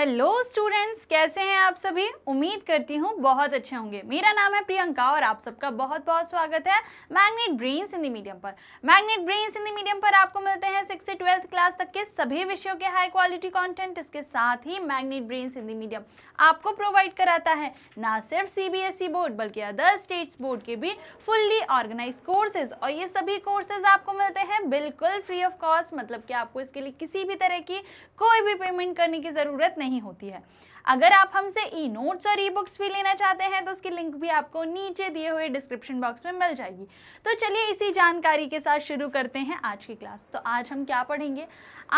Hello students कैसे हैं आप सभी उम्मीद करती हूँ बहुत अच्छे होंगे मेरा नाम है प्रियंका और आप सबका बहुत बहुत स्वागत है मैग्नेट ब्रेन हिंदी मीडियम पर मैग्नेट ब्रेन्स हिंदी मीडियम पर आपको मिलते हैं सिक्स से ट्वेल्थ क्लास तक के सभी विषयों के हाई क्वालिटी कंटेंट इसके साथ ही मैग्नेट ब्रेन हिंदी मीडियम आपको प्रोवाइड कराता है ना सिर्फ सी बोर्ड e बल्कि अदर स्टेट्स बोर्ड के भी फुल्ली ऑर्गेनाइज कोर्सेज और ये सभी कोर्सेज आपको मिलते हैं बिल्कुल फ्री ऑफ कॉस्ट मतलब कि आपको इसके लिए किसी भी तरह की कोई भी पेमेंट करने की ज़रूरत नहीं नहीं होती है अगर आप हमसे ई नोट्स और ई बुक्स भी लेना चाहते हैं तो उसकी लिंक भी आपको नीचे दिए हुए डिस्क्रिप्शन बॉक्स में मिल जाएगी तो चलिए इसी जानकारी के साथ शुरू करते हैं आज की क्लास तो आज हम क्या पढ़ेंगे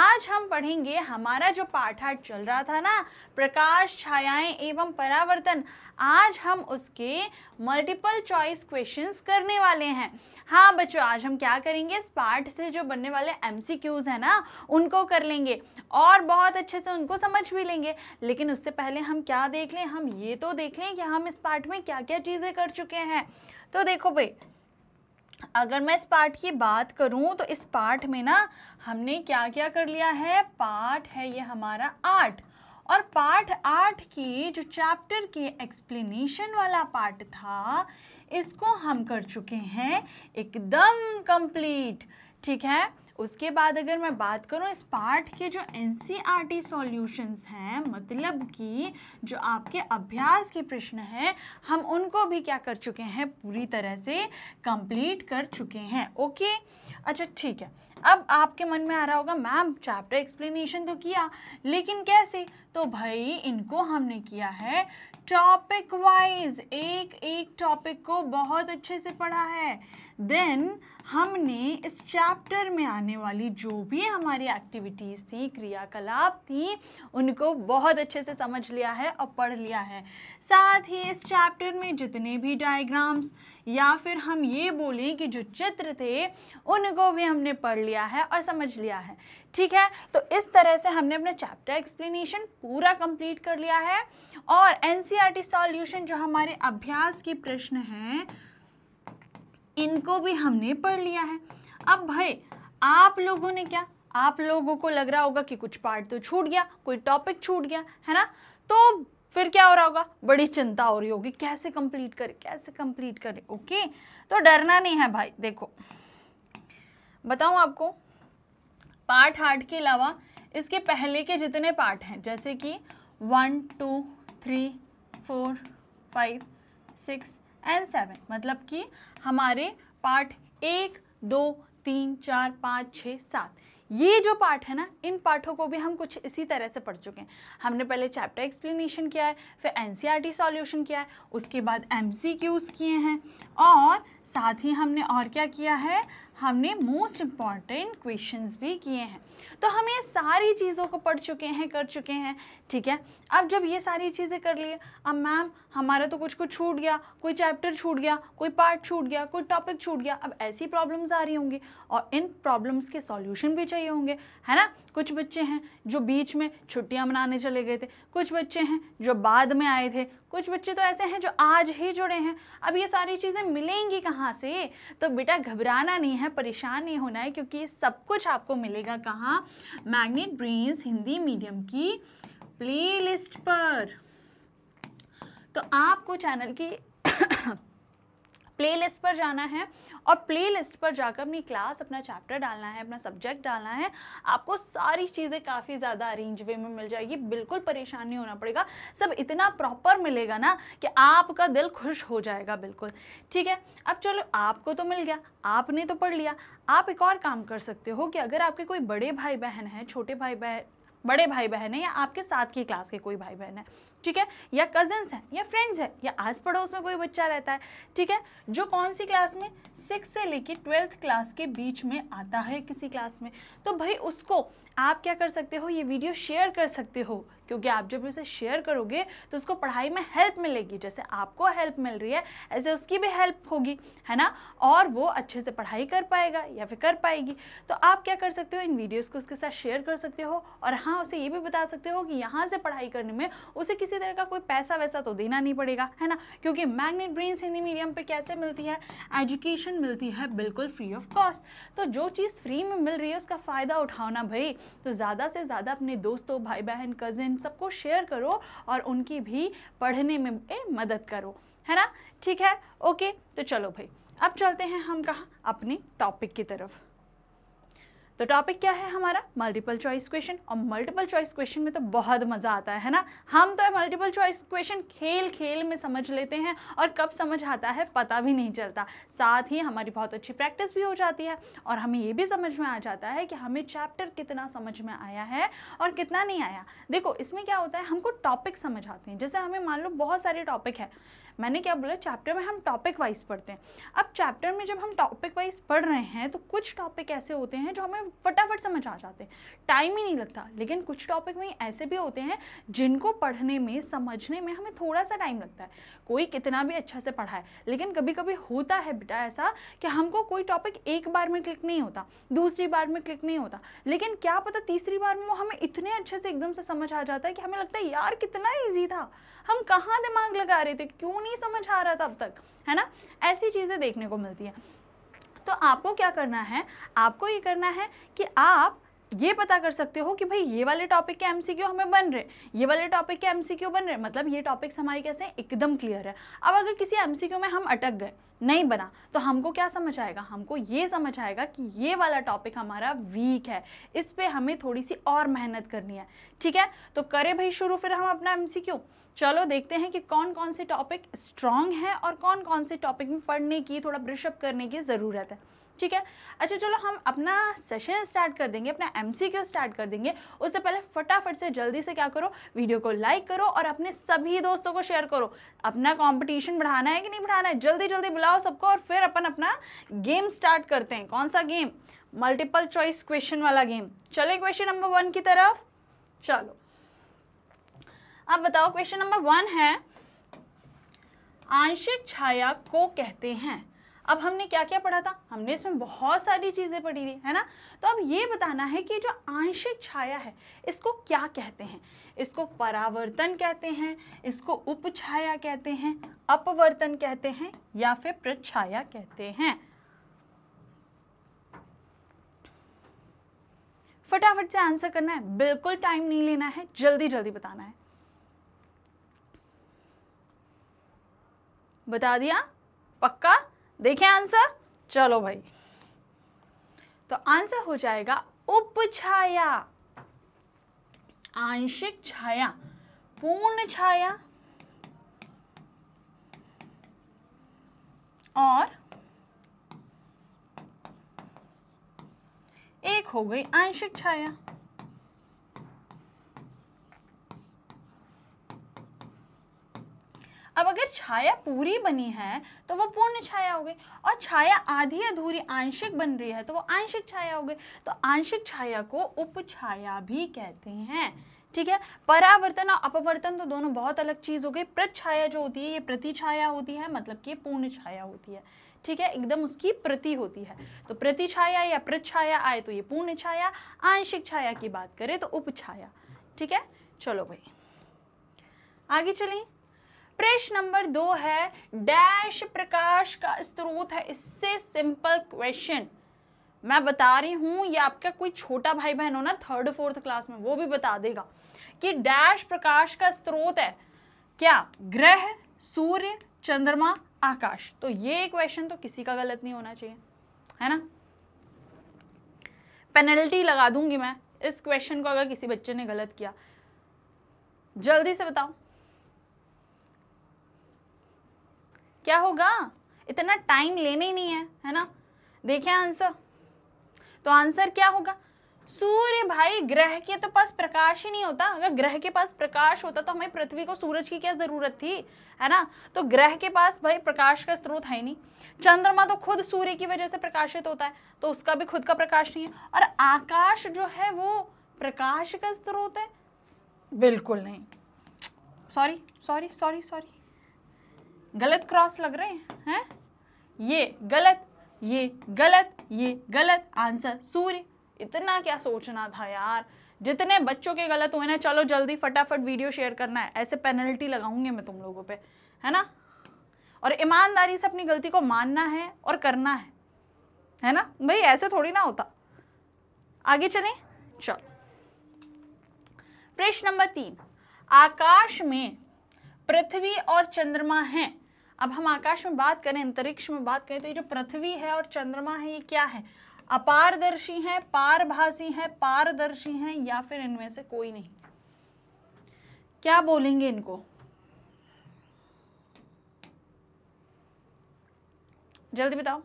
आज हम पढ़ेंगे हमारा जो पाठ चल रहा था ना प्रकाश छायाएं एवं परावर्तन आज हम उसके मल्टीपल चॉइस क्वेश्चंस करने वाले हैं हाँ बच्चों आज हम क्या करेंगे इस पार्ट से जो बनने वाले एम है ना उनको कर लेंगे और बहुत अच्छे से उनको समझ भी लेंगे लेकिन उससे पहले हम क्या देख लें हम ये तो देख लें कि हम इस पार्ट में क्या क्या चीज़ें कर चुके हैं तो देखो भाई अगर मैं इस पार्ट की बात करूं तो इस पार्ट में ना हमने क्या क्या कर लिया है पार्ट है ये हमारा आर्ट और पार्ट आठ के जो चैप्टर के एक्सप्लेनेशन वाला पार्ट था इसको हम कर चुके हैं एकदम कंप्लीट ठीक है उसके बाद अगर मैं बात करूं इस पार्ट के जो N C R T solutions हैं मतलब कि जो आपके अभ्यास के प्रश्न हैं हम उनको भी क्या कर चुके हैं पूरी तरह से कंप्लीट कर चुके हैं ओके अच्छा ठीक है अब आपके मन में आ रहा होगा मैम चैप्टर एक्सप्लेनेशन तो किया लेकिन कैसे तो भाई इनको हमने किया है टॉपिक वाइज एक एक टॉपिक को बहुत अच्छे से पढ़ा है देन हमने इस चैप्टर में आने वाली जो भी हमारी एक्टिविटीज़ थी क्रियाकलाप थी उनको बहुत अच्छे से समझ लिया है और पढ़ लिया है साथ ही इस चैप्टर में जितने भी डायग्राम्स या फिर हम ये बोलें कि जो चित्र थे उनको भी हमने पढ़ लिया है और समझ लिया है ठीक है तो इस तरह से हमने अपना चैप्टर एक्सप्लेनेशन पूरा कंप्लीट कर लिया है और एन सी सॉल्यूशन जो हमारे अभ्यास के प्रश्न हैं इनको भी हमने पढ़ लिया है अब भाई आप लोगों ने क्या आप लोगों को लग रहा होगा कि कुछ पार्ट तो छूट गया कोई टॉपिक छूट गया है ना तो फिर क्या हो रहा होगा बड़ी चिंता हो रही होगी कैसे कंप्लीट करें कैसे कंप्लीट करें ओके तो डरना नहीं है भाई देखो बताऊं आपको पार्ट आठ के अलावा इसके पहले के जितने पार्ट हैं जैसे कि one two three four five six and seven मतलब कि हमारे पार्ट एक दो तीन चार पाँच छः सात ये जो पार्ट है ना इन पाठों को भी हम कुछ इसी तरह से पढ़ चुके हैं हमने पहले चैप्टर एक्सप्लेनेशन किया है फिर एन सी सॉल्यूशन किया है उसके बाद एम किए हैं और साथ ही हमने और क्या किया है हमने मोस्ट इम्पॉर्टेंट क्वेश्चंस भी किए हैं तो हम ये सारी चीज़ों को पढ़ चुके हैं कर चुके हैं ठीक है अब जब ये सारी चीज़ें कर लिए अब मैम हमारा तो कुछ कुछ छूट गया कोई चैप्टर छूट गया कोई पार्ट छूट गया कोई टॉपिक छूट गया अब ऐसी प्रॉब्लम्स आ रही होंगी और इन प्रॉब्लम्स के सॉल्यूशन भी चाहिए होंगे है ना कुछ बच्चे हैं जो बीच में छुट्टियां मनाने चले गए थे कुछ बच्चे हैं जो बाद में आए थे कुछ बच्चे तो ऐसे हैं जो आज ही जुड़े हैं अब ये सारी चीज़ें मिलेंगी कहाँ से तो बेटा घबराना नहीं है परेशान नहीं होना है क्योंकि ये सब कुछ आपको मिलेगा कहाँ मैग्नेट ब्रेन्स हिंदी मीडियम की प्ले पर तो आपको चैनल की प्लेलिस्ट पर जाना है और प्लेलिस्ट पर जाकर अपनी क्लास अपना चैप्टर डालना है अपना सब्जेक्ट डालना है आपको सारी चीज़ें काफ़ी ज़्यादा अरेंज वे में मिल जाएगी बिल्कुल परेशान नहीं होना पड़ेगा सब इतना प्रॉपर मिलेगा ना कि आपका दिल खुश हो जाएगा बिल्कुल ठीक है अब चलो आपको तो मिल गया आपने तो पढ़ लिया आप एक और काम कर सकते हो कि अगर आपके कोई बड़े भाई बहन हैं छोटे भाई बहन बड़े भाई बहन है या आपके साथ की क्लास के कोई भाई बहन है ठीक है या कजन्स हैं या फ्रेंड्स हैं या आस पड़ोस में कोई बच्चा रहता है ठीक है जो कौन सी क्लास में सिक्स से लेकर ट्वेल्थ क्लास के बीच में आता है किसी क्लास में तो भाई उसको आप क्या कर सकते हो ये वीडियो शेयर कर सकते हो क्योंकि आप जब उसे शेयर करोगे तो उसको पढ़ाई में हेल्प मिलेगी जैसे आपको हेल्प मिल रही है ऐसे उसकी भी हेल्प होगी है ना और वो अच्छे से पढ़ाई कर पाएगा या फिर कर पाएगी तो आप क्या कर सकते हो इन वीडियोज़ को उसके साथ शेयर कर सकते हो और हाँ उसे ये भी बता सकते हो कि यहाँ से पढ़ाई करने में उसे किसी तरह का कोई पैसा वैसा तो देना नहीं पड़ेगा है ना क्योंकि मैग्नेट ब्रेन्स हिंदी मीडियम पर कैसे मिलती है एजुकेशन मिलती है बिल्कुल फ्री ऑफ कॉस्ट तो जो चीज़ फ्री में मिल रही है उसका फ़ायदा उठाना भाई तो ज़्यादा से ज़्यादा अपने दोस्तों भाई बहन कजिन सबको शेयर करो और उनकी भी पढ़ने में मदद करो है ना ठीक है ओके तो चलो भाई अब चलते हैं हम कहाँ अपने टॉपिक की तरफ तो टॉपिक क्या है हमारा मल्टीपल चॉइस क्वेश्चन और मल्टीपल चॉइस क्वेश्चन में तो बहुत मज़ा आता है ना हम तो मल्टीपल चॉइस क्वेश्चन खेल खेल में समझ लेते हैं और कब समझ आता है पता भी नहीं चलता साथ ही हमारी बहुत अच्छी प्रैक्टिस भी हो जाती है और हमें ये भी समझ में आ जाता है कि हमें चैप्टर कितना समझ में आया है और कितना नहीं आया देखो इसमें क्या होता है हमको टॉपिक समझ आते हैं जैसे हमें मान लो बहुत सारे टॉपिक है मैंने क्या बोला चैप्टर में हम टॉपिक वाइज पढ़ते हैं अब चैप्टर में जब हम टॉपिक वाइज पढ़ रहे हैं तो कुछ टॉपिक ऐसे होते हैं जो हमें फटाफट समझ आ जाते हैं टाइम ही नहीं लगता लेकिन कुछ टॉपिक में ऐसे भी होते हैं जिनको पढ़ने में समझने में हमें थोड़ा सा टाइम लगता है कोई कितना भी अच्छा से पढ़ाए लेकिन कभी कभी होता है बेटा ऐसा कि हमको कोई टॉपिक एक बार में क्लिक नहीं होता दूसरी बार में क्लिक नहीं होता लेकिन क्या पता तीसरी बार में वो हमें इतने अच्छे से एकदम से समझ आ जाता है कि हमें लगता है यार कितना ईजी था हम कहाँ दिमाग लगा रहे थे क्यों नहीं समझ आ रहा था अब तक है ना ऐसी चीज़ें देखने को मिलती हैं तो आपको क्या करना है आपको ये करना है कि आप ये पता कर सकते हो कि भाई ये वाले टॉपिक के एमसीक्यू हमें बन रहे ये वाले टॉपिक के एमसीक्यू बन रहे मतलब ये टॉपिक्स हमारे कैसे एकदम क्लियर है अब अगर किसी एमसीक्यू में हम अटक गए नहीं बना तो हमको क्या समझ आएगा हमको ये समझ आएगा कि ये वाला टॉपिक हमारा वीक है इस पर हमें थोड़ी सी और मेहनत करनी है ठीक है तो करें भाई शुरू फिर हम अपना एम चलो देखते हैं कि कौन कौन से टॉपिक स्ट्रांग है और कौन कौन से टॉपिक में पढ़ने की थोड़ा ब्रिशअप करने की ज़रूरत है ठीक है अच्छा चलो हम अपना सेशन स्टार्ट कर देंगे अपना एम स्टार्ट कर देंगे उससे पहले फटाफट से जल्दी से क्या करो वीडियो को लाइक करो और अपने सभी दोस्तों को शेयर करो अपना कॉम्पिटिशन बढ़ाना है कि नहीं बढ़ाना है जल्दी जल्दी बुलाओ सबको और फिर अपन अपना गेम स्टार्ट करते हैं कौन सा गेम मल्टीपल चॉइस क्वेश्चन वाला गेम चले क्वेश्चन नंबर वन की तरफ चलो अब बताओ क्वेश्चन नंबर वन है आंशिक छाया को कहते हैं अब हमने क्या क्या पढ़ा था हमने इसमें बहुत सारी चीज़ें पढ़ी थी है ना तो अब ये बताना है कि जो आंशिक छाया है इसको क्या कहते हैं इसको परावर्तन कहते हैं इसको उपछाया कहते हैं अपवर्तन कहते हैं या फिर प्रछाया कहते हैं फटाफट से आंसर करना है बिल्कुल टाइम नहीं लेना है जल्दी जल्दी बताना है बता दिया पक्का देखें आंसर चलो भाई तो आंसर हो जाएगा उपछाया आंशिक छाया पूर्ण छाया और एक हो गई आंशिक छाया अब अगर छाया पूरी बनी है तो वो पूर्ण छाया हो गई और छाया आधी अधूरी आंशिक बन रही है तो वो आंशिक छाया हो गई तो आंशिक छाया को उप छाया भी कहते हैं ठीक है परावर्तन और अपवर्तन तो दोनों बहुत अलग चीज़ हो गई प्रच्छाया जो होती है ये प्रति छाया होती है मतलब कि पूर्ण छाया होती है ठीक है एकदम उसकी प्रति होती है तो प्रति छाया या प्रच्छाया आए तो ये पूर्ण छाया आंशिक छाया की बात करें तो उप छाया ठीक है चलो भाई आगे चलें प्रश्न नंबर दो है डैश प्रकाश का स्रोत है इससे सिंपल क्वेश्चन मैं बता रही हूं या आपका कोई छोटा भाई बहन हो ना थर्ड फोर्थ क्लास में वो भी बता देगा कि डैश प्रकाश का स्रोत है क्या ग्रह सूर्य चंद्रमा आकाश तो ये क्वेश्चन तो किसी का गलत नहीं होना चाहिए है ना पेनल्टी लगा दूंगी मैं इस क्वेश्चन को अगर किसी बच्चे ने गलत किया जल्दी से बताओ क्या होगा इतना टाइम लेने ही नहीं है है ना देखे आंसर तो आंसर क्या होगा सूर्य भाई ग्रह के तो पास प्रकाश ही नहीं होता अगर ग्रह के पास प्रकाश होता तो हमें पृथ्वी को सूरज की क्या ज़रूरत थी है ना तो ग्रह के पास भाई प्रकाश का स्रोत है ही नहीं चंद्रमा तो खुद सूर्य की वजह से प्रकाशित होता है तो उसका भी खुद का प्रकाश नहीं है और आकाश जो है वो प्रकाश का स्रोत है बिल्कुल नहीं सॉरी सॉरी सॉरी सॉरी गलत क्रॉस लग रहे हैं है? ये गलत ये गलत ये गलत आंसर सूर्य इतना क्या सोचना था यार जितने बच्चों के गलत हुए ना चलो जल्दी फटाफट वीडियो शेयर करना है ऐसे पेनल्टी लगाऊंगी मैं तुम लोगों पे है ना और ईमानदारी से अपनी गलती को मानना है और करना है है ना भाई ऐसे थोड़ी ना होता आगे चले चलो प्रश्न नंबर तीन आकाश में पृथ्वी और चंद्रमा हैं अब हम आकाश में बात करें अंतरिक्ष में बात करें तो ये जो पृथ्वी है और चंद्रमा है ये क्या है अपारदर्शी है पारभासी है पारदर्शी है या फिर इनमें से कोई नहीं क्या बोलेंगे इनको जल्दी बताओ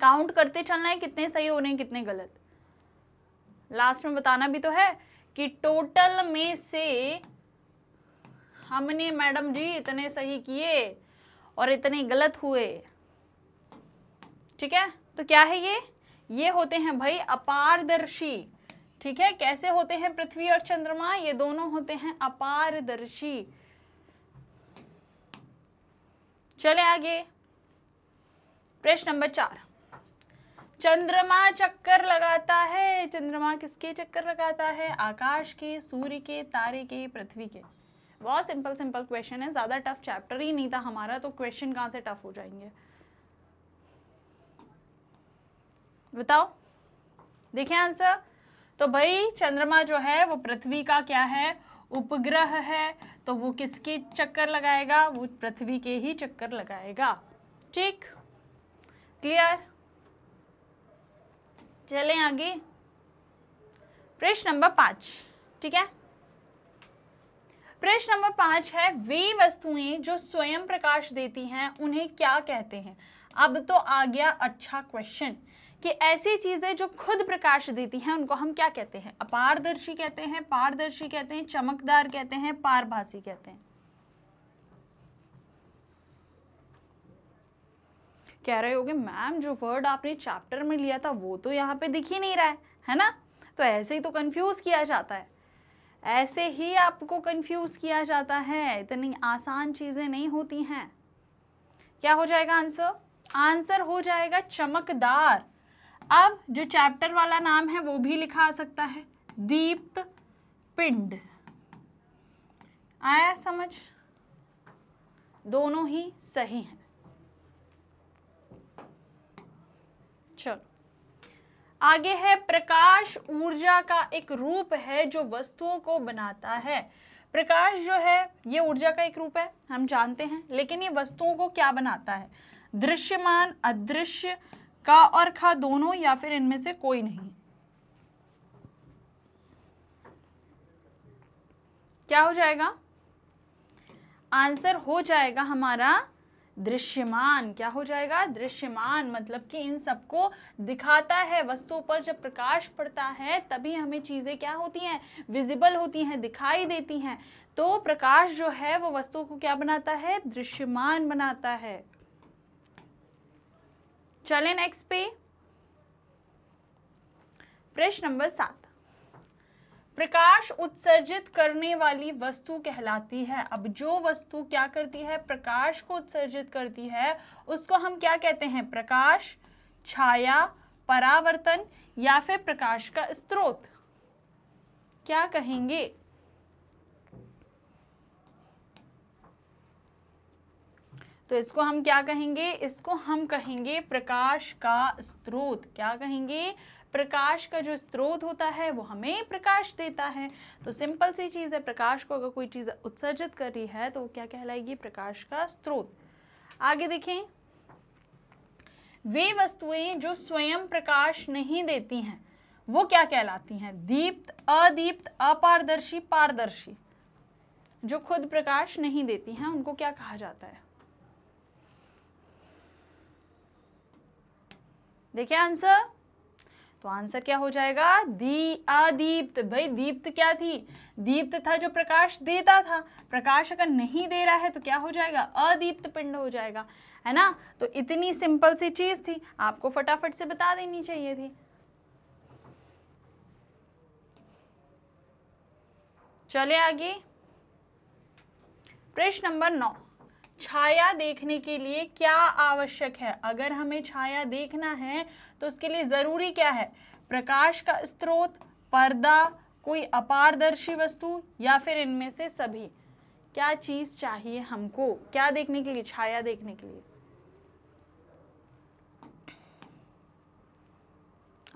काउंट करते चलना है कितने सही हो रहे हैं कितने गलत लास्ट में बताना भी तो है कि टोटल में से हमने मैडम जी इतने सही किए और इतने गलत हुए ठीक है तो क्या है ये ये होते हैं भाई अपारदर्शी ठीक है कैसे होते हैं पृथ्वी और चंद्रमा ये दोनों होते हैं अपारदर्शी चले आगे प्रश्न नंबर चार चंद्रमा चक्कर लगाता है चंद्रमा किसके चक्कर लगाता है आकाश के सूर्य के तारे के पृथ्वी के बहुत सिंपल सिंपल क्वेश्चन है ज़्यादा टफ चैप्टर ही नहीं था हमारा तो क्वेश्चन कहाँ से टफ हो जाएंगे बताओ देखिए आंसर तो भाई चंद्रमा जो है वो पृथ्वी का क्या है उपग्रह है तो वो किसके चक्कर लगाएगा वो पृथ्वी के ही चक्कर लगाएगा ठीक क्लियर चलें आगे प्रश्न नंबर पांच ठीक है प्रश्न नंबर पांच है वे वस्तुएं जो स्वयं प्रकाश देती हैं उन्हें क्या कहते हैं अब तो आ गया अच्छा क्वेश्चन कि ऐसी चीज़ें जो खुद प्रकाश देती हैं उनको हम क्या कहते हैं अपारदर्शी कहते हैं पारदर्शी कहते हैं चमकदार कहते हैं पारभासी कहते हैं कह रहे होगे मैम जो वर्ड आपने चैप्टर में लिया था वो तो यहाँ पे दिख ही नहीं रहा है है ना तो ऐसे ही तो कंफ्यूज किया जाता है ऐसे ही आपको कंफ्यूज किया जाता है इतनी आसान चीज़ें नहीं होती हैं क्या हो जाएगा आंसर आंसर हो जाएगा चमकदार अब जो चैप्टर वाला नाम है वो भी लिखा आ सकता है दीप्त पिंड आया समझ दोनों ही सही हैं आगे है प्रकाश ऊर्जा का एक रूप है जो वस्तुओं को बनाता है प्रकाश जो है ये ऊर्जा का एक रूप है हम जानते हैं लेकिन ये वस्तुओं को क्या बनाता है दृश्यमान अदृश्य का और खा दोनों या फिर इनमें से कोई नहीं क्या हो जाएगा आंसर हो जाएगा हमारा दृश्यमान क्या हो जाएगा दृश्यमान मतलब कि इन सबको दिखाता है वस्तु पर जब प्रकाश पड़ता है तभी हमें चीज़ें क्या होती हैं विजिबल होती हैं दिखाई देती हैं तो प्रकाश जो है वो वस्तु को क्या बनाता है दृश्यमान बनाता है चले नेक्स्ट पे प्रश्न नंबर सात प्रकाश उत्सर्जित करने वाली वस्तु कहलाती है अब जो वस्तु क्या करती है प्रकाश को उत्सर्जित करती है उसको हम क्या कहते हैं प्रकाश छाया परावर्तन या फिर प्रकाश का स्रोत क्या कहेंगे तो इसको हम क्या कहेंगे इसको हम कहेंगे प्रकाश का स्रोत क्या कहेंगे प्रकाश का जो स्रोत होता है वो हमें प्रकाश देता है तो सिंपल सी चीज़ है प्रकाश को अगर कोई चीज़ उत्सर्जित कर रही है तो वो क्या कहलाएगी प्रकाश का स्रोत आगे देखें वे वस्तुएं जो स्वयं प्रकाश नहीं देती हैं वो क्या कहलाती हैं दीप्त अदीप्त अपारदर्शी पारदर्शी जो खुद प्रकाश नहीं देती हैं उनको क्या कहा जाता है देखिए आंसर तो आंसर क्या हो जाएगा दी अदीप्त भाई दीप्त क्या थी दीप्त था जो प्रकाश देता था प्रकाश अगर नहीं दे रहा है तो क्या हो जाएगा अदीप्त पिंड हो जाएगा है ना तो इतनी सिंपल सी चीज़ थी आपको फटाफट से बता देनी चाहिए थी चले आगे प्रश्न नंबर नौ छाया देखने के लिए क्या आवश्यक है अगर हमें छाया देखना है तो उसके लिए ज़रूरी क्या है प्रकाश का स्रोत पर्दा कोई अपारदर्शी वस्तु या फिर इनमें से सभी क्या चीज़ चाहिए हमको क्या देखने के लिए छाया देखने के लिए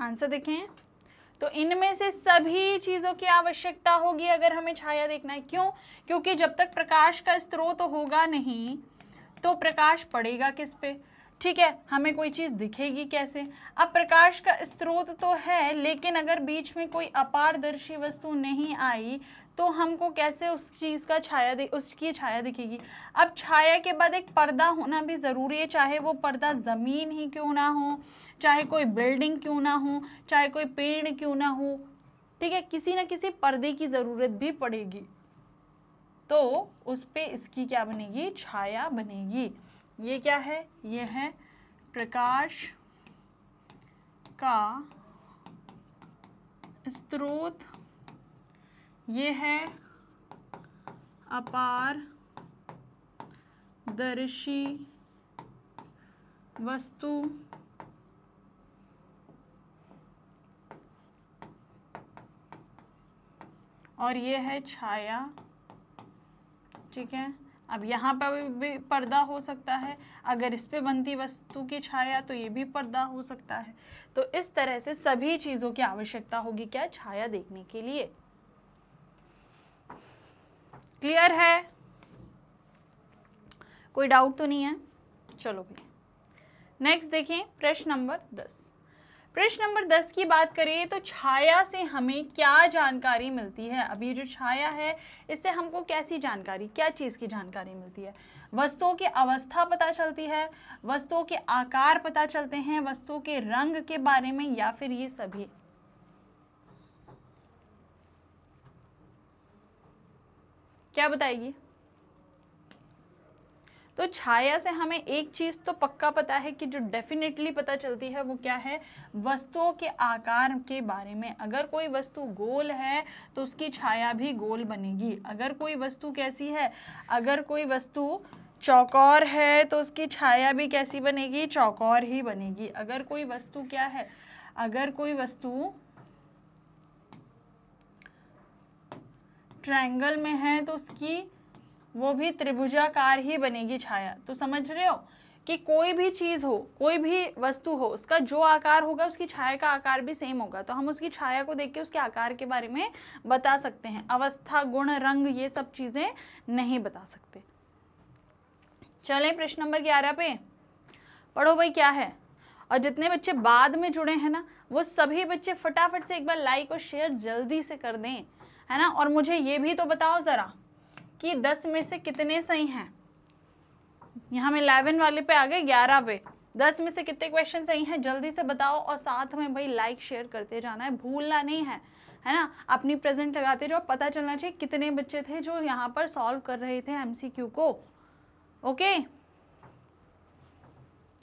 आंसर देखें तो इनमें से सभी चीज़ों की आवश्यकता होगी अगर हमें छाया देखना है क्यों क्योंकि जब तक प्रकाश का तो होगा नहीं तो प्रकाश पड़ेगा किस पे ठीक है हमें कोई चीज़ दिखेगी कैसे अब प्रकाश का स्रोत तो है लेकिन अगर बीच में कोई अपारदर्शी वस्तु नहीं आई तो हमको कैसे उस चीज़ का छाया दे उसकी छाया दिखेगी अब छाया के बाद एक पर्दा होना भी ज़रूरी है चाहे वो पर्दा ज़मीन ही क्यों ना हो चाहे कोई बिल्डिंग क्यों ना हो चाहे कोई पेड़ क्यों ना हो ठीक है किसी ना किसी पर्दे की ज़रूरत भी पड़ेगी तो उस पर इसकी क्या बनेगी छाया बनेगी ये क्या है ये है प्रकाश का स्रोत ये है अपार दर्शी वस्तु और ये है छाया ठीक है अब यहाँ पर भी पर्दा हो सकता है अगर इस पर बनती वस्तु की छाया तो ये भी पर्दा हो सकता है तो इस तरह से सभी चीज़ों की आवश्यकता होगी क्या छाया देखने के लिए क्लियर है कोई डाउट तो नहीं है चलो भैया नेक्स्ट देखिए प्रश्न नंबर दस प्रश्न नंबर दस की बात करें तो छाया से हमें क्या जानकारी मिलती है अब ये जो छाया है इससे हमको कैसी जानकारी क्या चीज़ की जानकारी मिलती है वस्तुओं की अवस्था पता चलती है वस्तुओं के आकार पता चलते हैं वस्तुओं के रंग के बारे में या फिर ये सभी क्या बताएगी तो छाया से हमें एक चीज़ तो पक्का पता है कि जो डेफिनेटली पता चलती है वो क्या है वस्तुओं के आकार के बारे में अगर कोई वस्तु गोल है तो उसकी छाया भी गोल बनेगी अगर कोई वस्तु कैसी है अगर कोई वस्तु चौकोर है तो उसकी छाया भी कैसी बनेगी चौकोर ही बनेगी अगर कोई वस्तु क्या है अगर कोई वस्तु ट्रायंगल में है तो उसकी वो भी त्रिभुजाकार ही बनेगी छाया तो समझ रहे हो कि कोई भी चीज़ हो कोई भी वस्तु हो उसका जो आकार होगा उसकी छाया का आकार भी सेम होगा तो हम उसकी छाया को देख के उसके आकार के बारे में बता सकते हैं अवस्था गुण रंग ये सब चीज़ें नहीं बता सकते चलें प्रश्न नंबर ग्यारह पे पढ़ो भाई क्या है और जितने बच्चे बाद में जुड़े हैं ना वो सभी बच्चे फटाफट से एक बार लाइक और शेयर जल्दी से कर दें है ना और मुझे ये भी तो बताओ ज़रा कि दस में से कितने सही हैं यहाँ में इलेवन वाले पे आ गए ग्यारह पे दस में से कितने क्वेश्चन सही हैं जल्दी से बताओ और साथ में भाई लाइक शेयर करते जाना है भूलना नहीं है है ना अपनी प्रेजेंट लगाते जाओ पता चलना चाहिए कितने बच्चे थे जो यहाँ पर सॉल्व कर रहे थे एमसीक्यू को ओके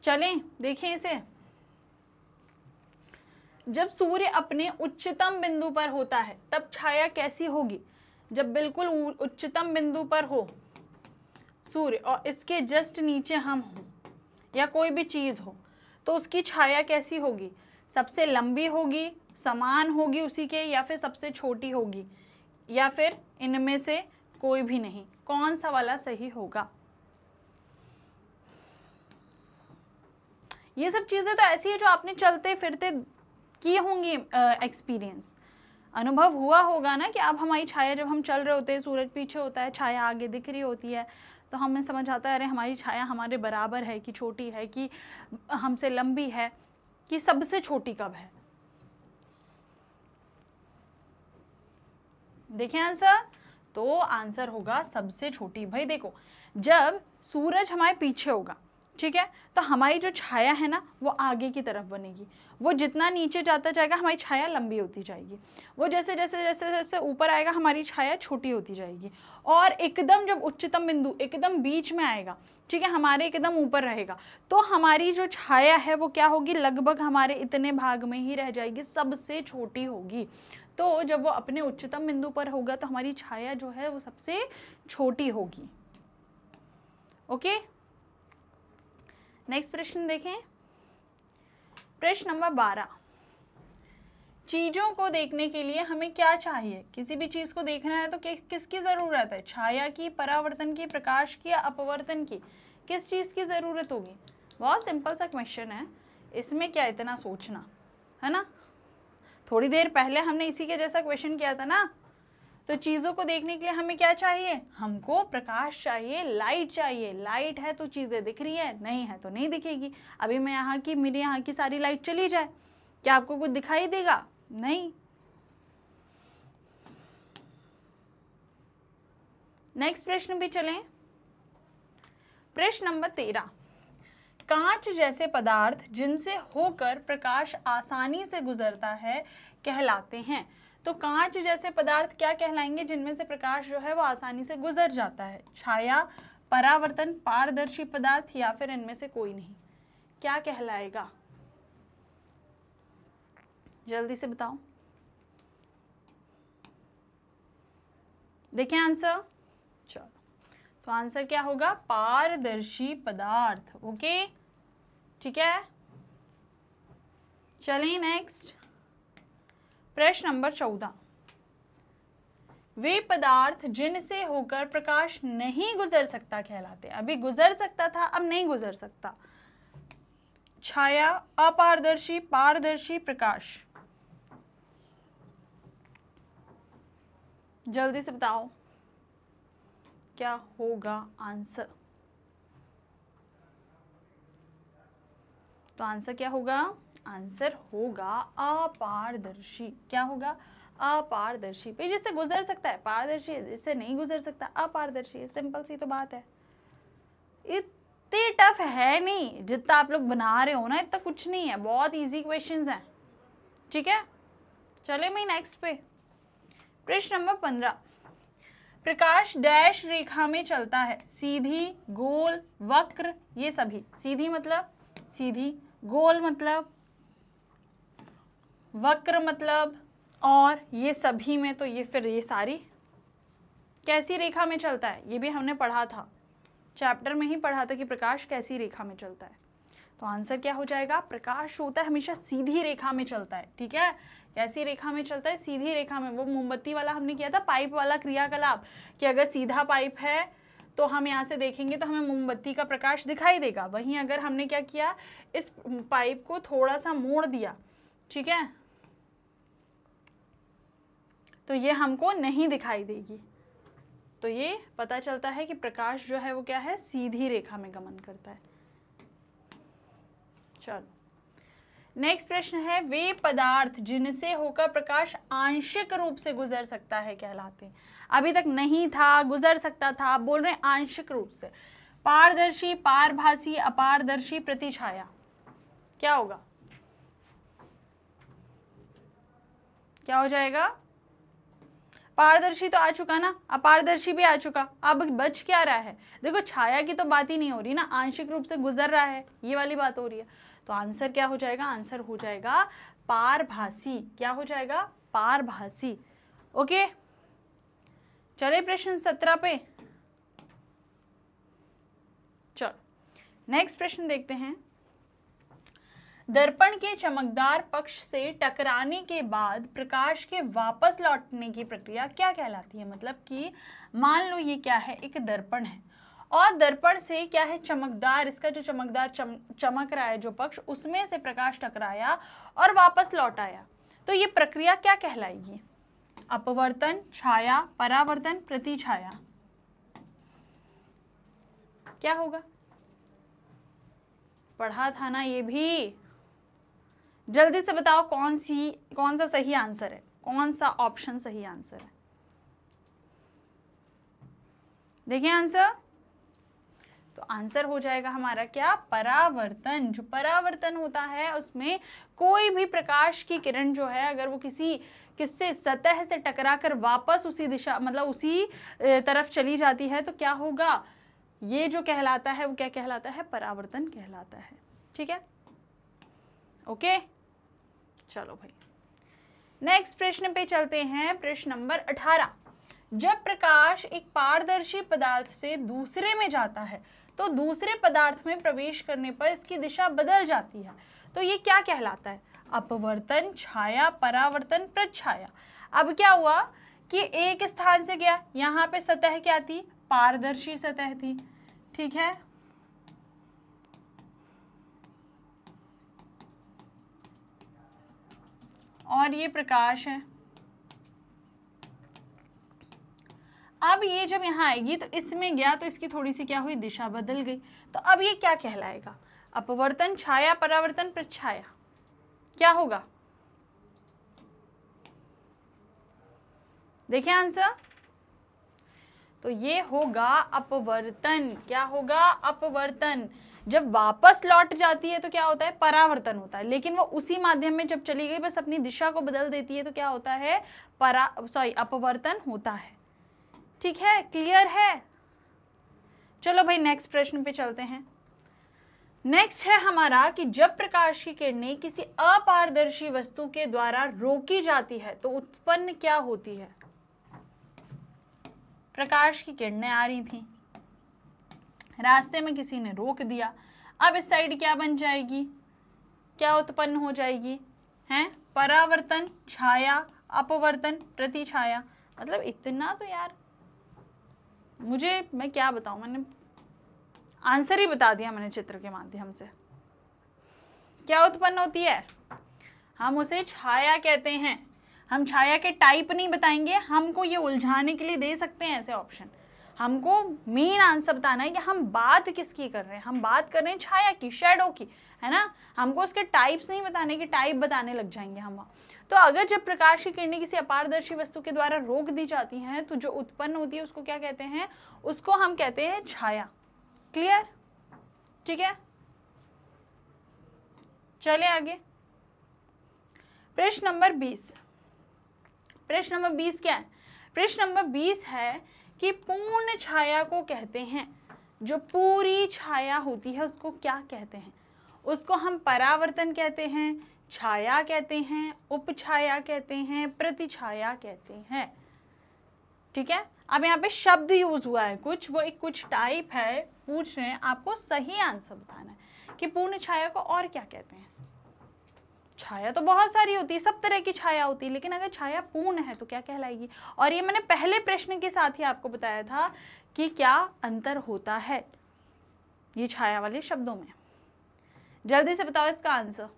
चलें देखें इसे जब सूर्य अपने उच्चतम बिंदु पर होता है तब छाया कैसी होगी जब बिल्कुल उच्चतम बिंदु पर हो सूर्य और इसके जस्ट नीचे हम हों या कोई भी चीज़ हो तो उसकी छाया कैसी होगी सबसे लंबी होगी समान होगी उसी के या फिर सबसे छोटी होगी या फिर इनमें से कोई भी नहीं कौन सा वाला सही होगा ये सब चीज़ें तो ऐसी है जो आपने चलते फिरते किए होंगी एक्सपीरियंस अनुभव हुआ होगा ना कि अब हमारी छाया जब हम चल रहे होते हैं सूरज पीछे होता है छाया आगे दिख रही होती है तो हमें समझ आता है अरे हमारी छाया हमारे बराबर है कि छोटी है कि हमसे लंबी है कि सबसे छोटी कब है देखें आंसर तो आंसर होगा सबसे छोटी भाई देखो जब सूरज हमारे पीछे होगा ठीक है तो हमारी जो छाया है ना वो आगे की तरफ बनेगी वो जितना नीचे जाता जाएगा हमारी छाया लंबी होती जाएगी वो जैसे जैसे जैसे जैसे ऊपर आएगा हमारी छाया छोटी होती जाएगी और एकदम जब उच्चतम बिंदु एकदम बीच में आएगा ठीक है हमारे एकदम ऊपर रहेगा तो हमारी जो छाया है वो क्या होगी लगभग हमारे इतने भाग में ही रह जाएगी सबसे छोटी होगी तो जब वो अपने उच्चतम बिंदु पर होगा तो हमारी छाया जो है वो सबसे छोटी होगी ओके okay? नेक्स्ट प्रश्न देखें प्रश्न नंबर बारह चीज़ों को देखने के लिए हमें क्या चाहिए किसी भी चीज़ को देखना है तो किसकी ज़रूरत है छाया की परावर्तन की प्रकाश की या अपवर्तन की किस चीज़ की ज़रूरत होगी बहुत सिंपल सा क्वेश्चन है इसमें क्या इतना सोचना है ना थोड़ी देर पहले हमने इसी के जैसा क्वेश्चन किया था ना तो चीज़ों को देखने के लिए हमें क्या चाहिए हमको प्रकाश चाहिए लाइट चाहिए लाइट है तो चीज़ें दिख रही है नहीं है तो नहीं दिखेगी अभी मैं यहाँ की मेरे यहाँ की सारी लाइट चली जाए क्या आपको कुछ दिखाई देगा नहीं नेक्स्ट प्रश्न भी चलें प्रश्न नंबर तेरह कांच जैसे पदार्थ जिनसे होकर प्रकाश आसानी से गुजरता है कहलाते हैं तो कांच जैसे पदार्थ क्या कहलाएंगे जिनमें से प्रकाश जो है वो आसानी से गुजर जाता है छाया परावर्तन पारदर्शी पदार्थ या फिर इनमें से कोई नहीं क्या कहलाएगा जल्दी से बताओ देखें आंसर चलो तो आंसर क्या होगा पारदर्शी पदार्थ ओके ठीक है चलिए नेक्स्ट प्रश्न नंबर चौदह वे पदार्थ जिनसे होकर प्रकाश नहीं गुजर सकता कहलाते अभी गुजर सकता था अब नहीं गुजर सकता छाया अपारदर्शी पारदर्शी प्रकाश जल्दी से बताओ क्या होगा आंसर तो आंसर क्या होगा आंसर होगा अपारदर्शी क्या होगा अपारदर्शी पे से गुजर सकता है पारदर्शी इससे नहीं गुजर सकता अपारदर्शी सिंपल सी तो बात है इतने टफ है नहीं जितना आप लोग बना रहे हो ना इतना कुछ नहीं है बहुत इजी क्वेश्चन हैं ठीक है चले मैं नेक्स्ट पे प्रश्न नंबर पंद्रह प्रकाश डैश रेखा में चलता है सीधी गोल वक्र ये सभी सीधी मतलब सीधी गोल मतलब वक्र मतलब और ये सभी में तो ये फिर ये सारी कैसी रेखा में चलता है ये भी हमने पढ़ा था चैप्टर में ही पढ़ा था कि प्रकाश कैसी रेखा में चलता है तो आंसर क्या हो जाएगा प्रकाश होता है हमेशा सीधी रेखा में चलता है ठीक है कैसी रेखा में चलता है सीधी रेखा में वो मोमबत्ती वाला हमने किया था पाइप वाला क्रियाकलाप कि अगर सीधा पाइप है तो हम यहाँ से देखेंगे तो हमें मोमबत्ती का प्रकाश दिखाई देगा वहीं अगर हमने क्या किया इस पाइप को थोड़ा सा मोड़ दिया ठीक है तो ये हमको नहीं दिखाई देगी तो ये पता चलता है कि प्रकाश जो है वो क्या है सीधी रेखा में गमन करता है चलो नेक्स्ट प्रश्न है वे पदार्थ जिनसे होकर प्रकाश आंशिक रूप से गुजर सकता है कहलाते हैं अभी तक नहीं था गुजर सकता था आप बोल रहे हैं आंशिक रूप से पारदर्शी पारभासी अपारदर्शी प्रतिछाया क्या होगा क्या हो जाएगा पारदर्शी तो आ चुका ना अपारदर्शी भी आ चुका अब बच क्या रहा है देखो छाया की तो बात ही नहीं हो रही ना आंशिक रूप से गुजर रहा है ये वाली बात हो रही है तो आंसर क्या हो जाएगा आंसर हो जाएगा पारभासी क्या हो जाएगा पारभासी ओके चले प्रश्न सत्रह पे चलो नेक्स्ट प्रश्न देखते हैं दर्पण के चमकदार पक्ष से टकराने के बाद प्रकाश के वापस लौटने की प्रक्रिया क्या कहलाती है मतलब कि मान लो ये क्या है एक दर्पण है और दर्पण से क्या है चमकदार इसका जो चमकदार चम, चमक रहा है जो पक्ष उसमें से प्रकाश टकराया और वापस लौट आया तो ये प्रक्रिया क्या कहलाएगी अपवर्तन छाया परावर्तन प्रति छाया क्या होगा पढ़ा था ना ये भी जल्दी से बताओ कौन सी कौन सा सही आंसर है कौन सा ऑप्शन सही आंसर है देखिए आंसर तो आंसर हो जाएगा हमारा क्या परावर्तन जो परावर्तन होता है उसमें कोई भी प्रकाश की किरण जो है अगर वो किसी किससे सतह से टकरा कर वापस उसी दिशा मतलब उसी तरफ चली जाती है तो क्या होगा ये जो कहलाता है वो क्या कहलाता है परावर्तन कहलाता है ठीक है ओके चलो भाई नेक्स्ट प्रश्न पे चलते हैं प्रश्न नंबर अठारह जब प्रकाश एक पारदर्शी पदार्थ से दूसरे में जाता है तो दूसरे पदार्थ में प्रवेश करने पर इसकी दिशा बदल जाती है तो ये क्या कहलाता है अपवर्तन छाया परावर्तन प्रछाया अब क्या हुआ कि एक स्थान से गया यहाँ पे सतह क्या थी पारदर्शी सतह थी ठीक है और ये प्रकाश है अब ये जब यहाँ आएगी तो इसमें गया तो इसकी थोड़ी सी क्या हुई दिशा बदल गई तो अब ये क्या कहलाएगा अपवर्तन छाया परावर्तन प्रछाया क्या होगा देखिए आंसर तो ये होगा अपवर्तन क्या होगा अपवर्तन जब वापस लौट जाती है तो क्या होता है परावर्तन होता है लेकिन वो उसी माध्यम में जब चली गई बस अपनी दिशा को बदल देती है तो क्या होता है परा सॉरी अपवर्तन होता है ठीक है क्लियर है चलो भाई नेक्स्ट प्रश्न पे चलते हैं नेक्स्ट है हमारा कि जब प्रकाश की किरणें किसी अपारदर्शी वस्तु के द्वारा रोकी जाती है तो उत्पन्न क्या होती है प्रकाश की किरणें आ रही थी रास्ते में किसी ने रोक दिया अब इस साइड क्या बन जाएगी क्या उत्पन्न हो जाएगी हैं परावर्तन छाया अपवर्तन प्रति छाया मतलब इतना तो यार मुझे मैं क्या बताऊं मैंने आंसर ही बता दिया मैंने चित्र के माध्यम से क्या उत्पन्न होती है हम उसे छाया कहते हैं हम छाया के टाइप नहीं बताएंगे हमको ये उलझाने के लिए दे सकते हैं ऐसे ऑप्शन हमको मेन आंसर बताना है कि हम बात किसकी कर रहे हैं हम बात कर रहे हैं छाया की शेडो की है ना हमको उसके टाइप्स नहीं बताने की टाइप बताने लग जाएंगे हम तो अगर जब प्रकाश की किरणें किसी अपारदर्शी वस्तु के द्वारा रोक दी जाती हैं तो जो उत्पन्न होती है उसको क्या कहते हैं उसको हम कहते हैं छाया क्लियर ठीक है चले आगे प्रश्न नंबर बीस प्रश्न नंबर बीस क्या है प्रश्न नंबर बीस है कि पूर्ण छाया को कहते हैं जो पूरी छाया होती है उसको क्या कहते हैं उसको हम परावर्तन कहते हैं छाया कहते हैं उपछाया कहते हैं प्रतिछाया कहते हैं ठीक है अब यहाँ पे शब्द यूज हुआ है कुछ वो एक कुछ टाइप है पूछ रहे हैं आपको सही आंसर बताना है कि पूर्ण छाया को और क्या कहते हैं छाया तो बहुत सारी होती है सब तरह की छाया होती है लेकिन अगर छाया पूर्ण है तो क्या कहलाएगी और ये मैंने पहले प्रश्न के साथ ही आपको बताया था कि क्या अंतर होता है ये छाया वाले शब्दों में जल्दी से बताओ इसका आंसर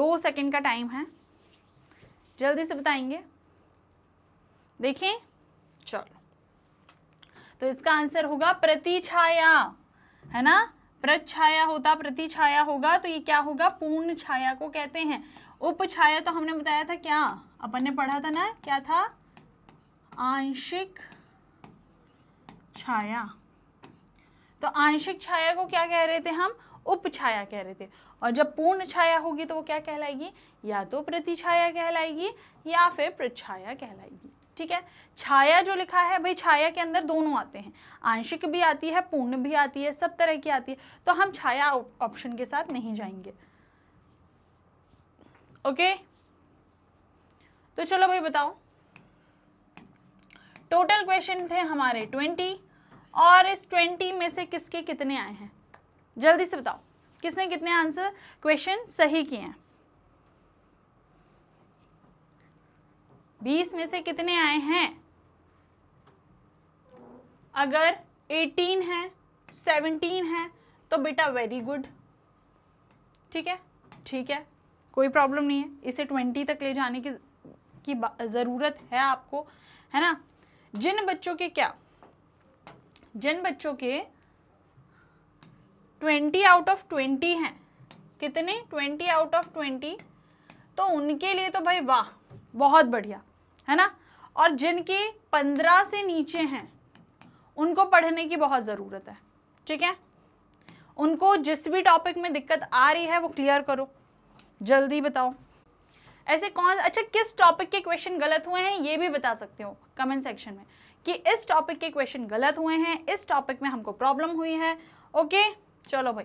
दो सेकंड का टाइम है जल्दी से बताएंगे देखें चलो तो इसका आंसर होगा प्रतिछाया है ना प्रच्छाया होता प्रतिछाया होगा तो ये क्या होगा पूर्ण छाया को कहते हैं उपछाया तो हमने बताया था क्या अपन ने पढ़ा था ना क्या था आंशिक छाया तो आंशिक छाया को क्या कह रहे थे हम उपछाया कह रहे थे और जब पूर्ण छाया होगी तो वो क्या कहलाएगी या तो प्रतिछाया कहलाएगी या फिर प्रच्छाया कहलाएगी ठीक है छाया जो लिखा है भाई छाया के अंदर दोनों आते हैं आंशिक भी आती है पूर्ण भी आती है सब तरह की आती है तो हम छाया ऑप्शन के साथ नहीं जाएंगे ओके तो चलो भाई बताओ टोटल क्वेश्चन थे हमारे ट्वेंटी और इस ट्वेंटी में से किसके कितने आए हैं जल्दी से बताओ किसने कितने आंसर क्वेश्चन सही किए हैं बीस में से कितने आए हैं अगर एटीन है सेवनटीन है तो बेटा वेरी गुड ठीक है ठीक है कोई प्रॉब्लम नहीं है इसे ट्वेंटी तक ले जाने की की ज़रूरत है आपको है ना जिन बच्चों के क्या जिन बच्चों के ट्वेंटी आउट ऑफ ट्वेंटी हैं कितने ट्वेंटी आउट ऑफ ट्वेंटी तो उनके लिए तो भाई वाह बहुत बढ़िया है ना और जिनके पंद्रह से नीचे हैं उनको पढ़ने की बहुत ज़रूरत है ठीक है उनको जिस भी टॉपिक में दिक्कत आ रही है वो क्लियर करो जल्दी बताओ ऐसे कौन अच्छा किस टॉपिक के क्वेश्चन गलत हुए हैं ये भी बता सकते हो कमेंट सेक्शन में कि इस टॉपिक के क्वेश्चन गलत हुए हैं इस टॉपिक में हमको प्रॉब्लम हुई है ओके चलो भाई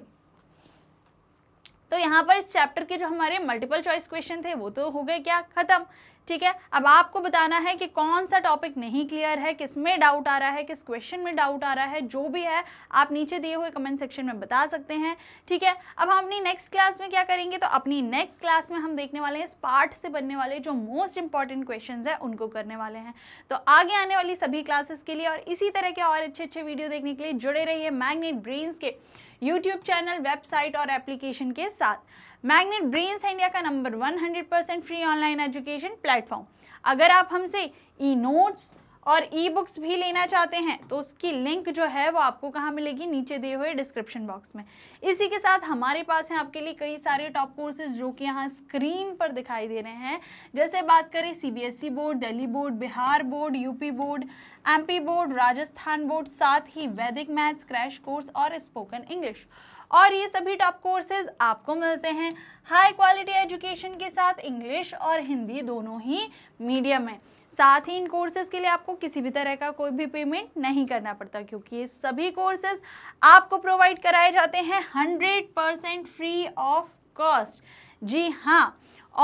तो यहाँ पर इस चैप्टर के जो हमारे मल्टीपल चॉइस क्वेश्चन थे वो तो हो गए क्या खत्म ठीक है अब आपको बताना है कि कौन सा टॉपिक नहीं क्लियर है किस में डाउट आ रहा है किस क्वेश्चन में डाउट आ रहा है जो भी है आप नीचे दिए हुए कमेंट सेक्शन में बता सकते हैं ठीक है अब हम अपनी नेक्स्ट क्लास में क्या करेंगे तो अपनी नेक्स्ट क्लास में हम देखने वाले हैं इस पार्ट से बनने वाले जो मोस्ट इंपॉर्टेंट क्वेश्चन है उनको करने वाले हैं तो आगे आने वाली सभी क्लासेस के लिए और इसी तरह के और अच्छे अच्छे वीडियो देखने के लिए जुड़े रहिए मैग्नेट ब्रेन्स के यूट्यूब चैनल वेबसाइट और एप्लीकेशन के साथ मैग्नेट ब्रेन्स इंडिया का number 100% free online education platform अगर आप हमसे ई नोट्स और ई बुक्स भी लेना चाहते हैं तो उसकी लिंक जो है वो आपको कहाँ मिलेगी नीचे दिए हुए डिस्क्रिप्शन बॉक्स में इसी के साथ हमारे पास हैं आपके लिए कई सारे टॉप कोर्सेज जो कि यहाँ स्क्रीन पर दिखाई दे रहे हैं जैसे बात करें CBSE board Delhi board Bihar board UP board MP board Rajasthan board साथ ही वैदिक मैथ्स क्रैश कोर्स और स्पोकन इंग्लिश और ये सभी टॉप कोर्सेज आपको मिलते हैं हाई क्वालिटी एजुकेशन के साथ इंग्लिश और हिंदी दोनों ही मीडियम में साथ ही इन कोर्सेज के लिए आपको किसी भी तरह का कोई भी पेमेंट नहीं करना पड़ता क्योंकि ये सभी कोर्सेज आपको प्रोवाइड कराए जाते हैं hundred percent free of cost जी हाँ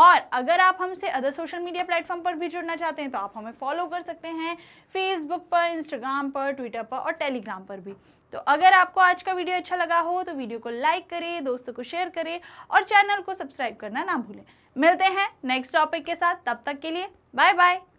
और अगर आप हमसे अदर सोशल मीडिया प्लेटफॉर्म पर भी जुड़ना चाहते हैं तो आप हमें फॉलो कर सकते हैं फेसबुक पर इंस्टाग्राम पर ट्विटर पर और टेलीग्राम पर भी तो अगर आपको आज का वीडियो अच्छा लगा हो तो वीडियो को लाइक करें दोस्तों को शेयर करें और चैनल को सब्सक्राइब करना ना भूलें मिलते हैं नेक्स्ट टॉपिक के साथ तब तक के लिए बाय बाय